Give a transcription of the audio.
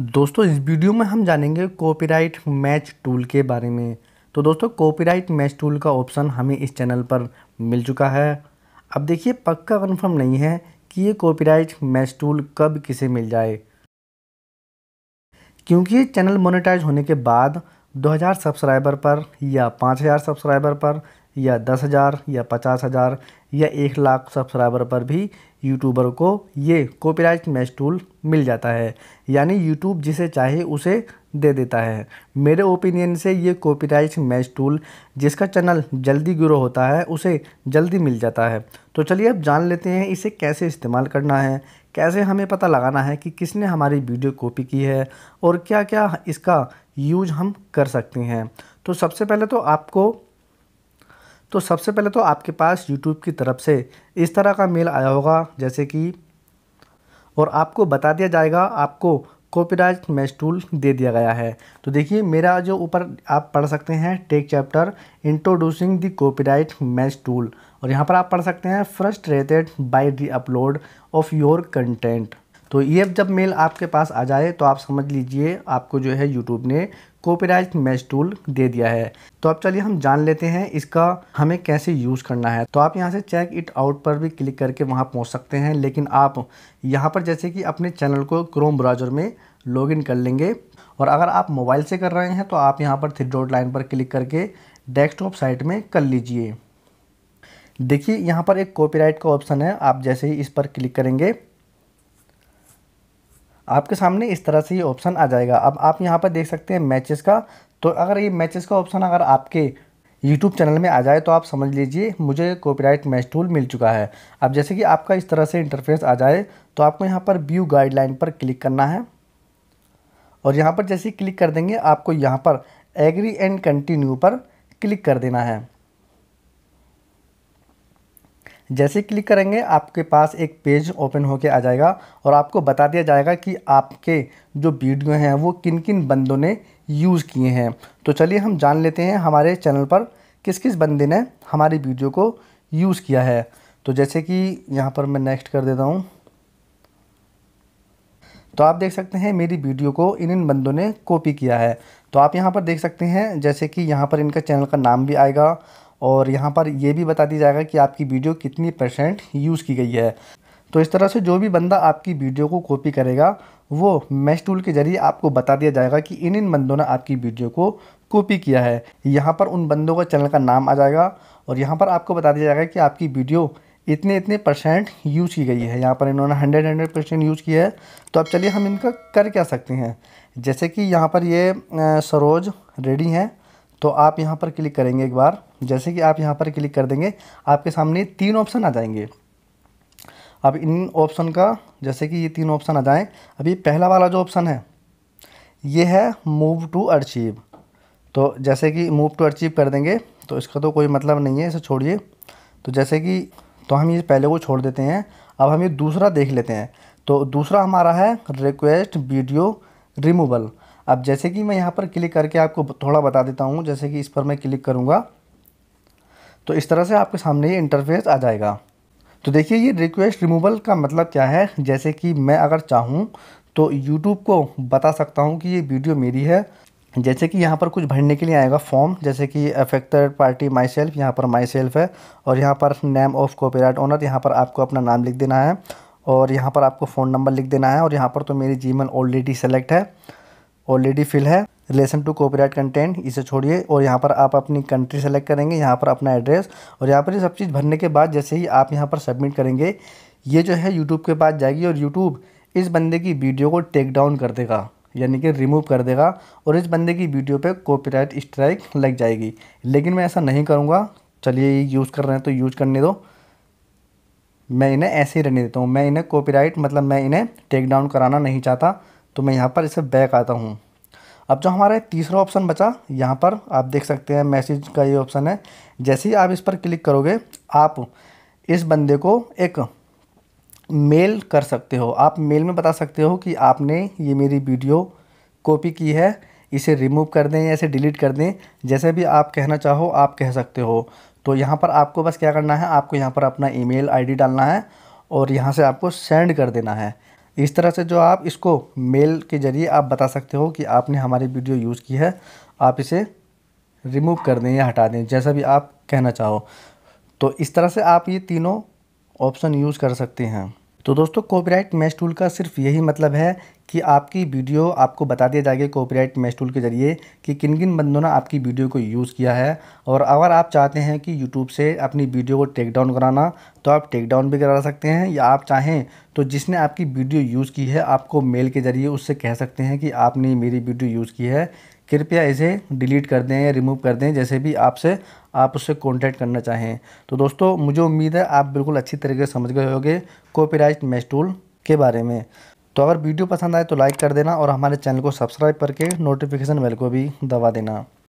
दोस्तों इस वीडियो में हम जानेंगे कॉपीराइट मैच टूल के बारे में तो दोस्तों कॉपीराइट मैच टूल का ऑप्शन हमें इस चैनल पर मिल चुका है अब देखिए पक्का कन्फर्म नहीं है कि ये कॉपीराइट मैच टूल कब किसे मिल जाए क्योंकि ये चैनल मोनेटाइज होने के बाद 2000 सब्सक्राइबर पर या 5000 सब्सक्राइबर पर या दस हज़ार या पचास हज़ार या एक लाख सब्सक्राइबर पर भी यूट्यूबर को ये कॉपीराइट मैच टूल मिल जाता है यानी यूट्यूब जिसे चाहे उसे दे देता है मेरे ओपिनियन से ये कॉपीराइट मैच टूल जिसका चैनल जल्दी ग्रो होता है उसे जल्दी मिल जाता है तो चलिए अब जान लेते हैं इसे कैसे इस्तेमाल करना है कैसे हमें पता लगाना है कि किसने हमारी वीडियो कॉपी की है और क्या क्या इसका यूज हम कर सकते हैं तो सबसे पहले तो आपको तो सबसे पहले तो आपके पास यूट्यूब की तरफ से इस तरह का मेल आया होगा जैसे कि और आपको बता दिया जाएगा आपको कॉपीराइट मैच टूल दे दिया गया है तो देखिए मेरा जो ऊपर आप पढ़ सकते हैं tech chapter introducing the copyright match tool और यहाँ पर आप पढ़ सकते हैं frustrated by the upload of your content तो ये जब मेल आपके पास आ जाए तो आप समझ लीजिए आपको जो है यूट्यूब ने कॉपीराइट मैच टूल दे दिया है तो अब चलिए हम जान लेते हैं इसका हमें कैसे यूज़ करना है तो आप यहाँ से चेक इट आउट पर भी क्लिक करके वहाँ पहुँच सकते हैं लेकिन आप यहाँ पर जैसे कि अपने चैनल को क्रोम ब्राउज़र में लॉगिन कर लेंगे और अगर आप मोबाइल से कर रहे हैं तो आप यहाँ पर थ्री डॉट लाइन पर क्लिक करके डेस्कटॉप साइट में कर लीजिए देखिए यहाँ पर एक कॉपीराइट का ऑप्शन है आप जैसे ही इस पर क्लिक करेंगे आपके सामने इस तरह से ये ऑप्शन आ जाएगा अब आप यहाँ पर देख सकते हैं मैचेस का तो अगर ये मैचेस का ऑप्शन अगर आपके यूट्यूब चैनल में आ जाए तो आप समझ लीजिए मुझे कॉपीराइट मैच टूल मिल चुका है अब जैसे कि आपका इस तरह से इंटरफेस आ जाए तो आपको यहाँ पर व्यू गाइडलाइन पर क्लिक करना है और यहाँ पर जैसे ही क्लिक कर देंगे आपको यहाँ पर एग्री एंड कंटिन्यू पर क्लिक कर देना है जैसे क्लिक करेंगे आपके पास एक पेज ओपन होके आ जाएगा और आपको बता दिया जाएगा कि आपके जो वीडियो हैं वो किन किन बंदों ने यूज़ किए हैं तो चलिए हम जान लेते हैं हमारे चैनल पर किस किस बंदे ने हमारी वीडियो को यूज़ किया है तो जैसे कि यहाँ पर मैं नेक्स्ट कर देता हूँ तो आप देख सकते हैं मेरी वीडियो को इन इन बंदों ने कॉपी किया है तो आप यहाँ पर देख सकते हैं जैसे कि यहाँ पर इनका चैनल का नाम भी आएगा और यहाँ पर यह भी बता दिया जाएगा कि आपकी वीडियो कितनी परसेंट यूज़ की गई है तो इस तरह से जो भी बंदा आपकी वीडियो को कॉपी करेगा वो मैश टूल के जरिए आपको बता दिया जाएगा कि इन इन बंदों ने आपकी वीडियो को कॉपी किया है यहाँ पर उन बंदों का चैनल का नाम आ जाएगा और यहाँ पर आपको बता दिया जाएगा कि आपकी वीडियो इतने इतने परसेंट यूज़ की गई है यहाँ पर इन्होंने हंड्रेड हंड्रेड परसेंट यूज़ किया है तो अब चलिए हम इनका कर क्या सकते हैं जैसे कि यहाँ पर ये सरोज रेडी हैं तो आप यहाँ पर क्लिक करेंगे एक बार जैसे कि आप यहाँ पर क्लिक कर देंगे आपके सामने तीन ऑप्शन आ जाएंगे अब इन ऑप्शन का जैसे कि ये तीन ऑप्शन आ जाएँ अभी पहला वाला जो ऑप्शन है ये है मूव टू अचीव तो जैसे कि मूव टू अचीव कर देंगे तो इसका तो कोई मतलब नहीं है इसे छोड़िए तो जैसे कि तो हम ये पहले को छोड़ देते हैं अब हम ये दूसरा देख लेते हैं तो दूसरा हमारा है रिक्वेस्ट वीडियो रिमूवल अब जैसे कि मैं यहाँ पर क्लिक करके आपको थोड़ा बता देता हूँ जैसे कि इस पर मैं क्लिक करूँगा तो इस तरह से आपके सामने ये इंटरफेस आ जाएगा तो देखिए ये रिक्वेस्ट रिमूवल का मतलब क्या है जैसे कि मैं अगर चाहूँ तो यूट्यूब को बता सकता हूँ कि ये वीडियो मेरी है जैसे कि यहाँ पर कुछ भरने के लिए आएगा फॉर्म जैसे कि अफेक्टेड पार्टी माई सेल्फ यहाँ पर माई सेल्फ है और यहाँ पर नेम ऑफ कॉपीराइट ओनर यहाँ पर आपको अपना नाम लिख देना है और यहाँ पर आपको फ़ोन नंबर लिख देना है और यहाँ पर तो मेरी जीमेल ऑलरेडी सेलेक्ट है ऑलरेडी फिल है रिलेशन टू कॉपीराइट कंटेंट इसे छोड़िए और यहाँ पर आप अपनी कंट्री सेलेक्ट करेंगे यहाँ पर अपना एड्रेस और यहाँ पर ये सब चीज़ भरने के बाद जैसे ही आप यहाँ पर सबमिट करेंगे ये जो है यूट्यूब के पास जाएगी और यूट्यूब इस बंदे की वीडियो को टेक डाउन कर देगा यानी कि रिमूव कर देगा और इस बंदे की वीडियो पर कॉपीराइट स्ट्राइक लग जाएगी लेकिन मैं ऐसा नहीं करूँगा चलिए यूज़ कर रहे हैं तो यूज़ करने दो मैं इन्हें ऐसे ही रहने देता हूँ मैं इन्हें कॉपीराइट मतलब मैं इन्हें टेक डाउन कराना नहीं चाहता तो मैं यहाँ पर इसे बैक आता हूँ अब जो हमारा तीसरा ऑप्शन बचा यहाँ पर आप देख सकते हैं मैसेज का ये ऑप्शन है जैसे ही आप इस पर क्लिक करोगे आप इस बंदे को एक मेल कर सकते हो आप मेल में बता सकते हो कि आपने ये मेरी वीडियो कॉपी की है इसे रिमूव कर दें या इसे डिलीट कर दें जैसे भी आप कहना चाहो आप कह सकते हो तो यहाँ पर आपको बस क्या करना है आपको यहाँ पर अपना ईमेल आईडी डालना है और यहाँ से आपको सेंड कर देना है इस तरह से जो आप इसको मेल के ज़रिए आप बता सकते हो कि आपने हमारी वीडियो यूज़ की है आप इसे रिमूव कर दें या हटा दें जैसा भी आप कहना चाहो तो इस तरह से आप ये तीनों ऑप्शन यूज़ कर सकते हैं तो दोस्तों कॉपीराइट मैच टूल का सिर्फ यही मतलब है कि आपकी वीडियो आपको बता दिया जाएगा कॉपीराइट मैच टूल के ज़रिए कि किन किन बंदों ने आपकी वीडियो को यूज़ किया है और अगर आप चाहते हैं कि यूट्यूब से अपनी वीडियो को टेक डाउन कराना तो आप टेक डाउन भी करा सकते हैं या आप चाहें तो जिसने आपकी वीडियो यूज़ की है आपको मेल के ज़रिए उससे कह सकते हैं कि आपने मेरी वीडियो यूज़ की है कृपया इसे डिलीट कर दें या रिमूव कर दें जैसे भी आपसे आप उससे कॉन्टैक्ट करना चाहें तो दोस्तों मुझे उम्मीद है आप बिल्कुल अच्छी तरीके से समझ गए होंगे कॉपीराइट मैच टूल के बारे में तो अगर वीडियो पसंद आए तो लाइक कर देना और हमारे चैनल को सब्सक्राइब करके नोटिफिकेशन बेल को भी दबा देना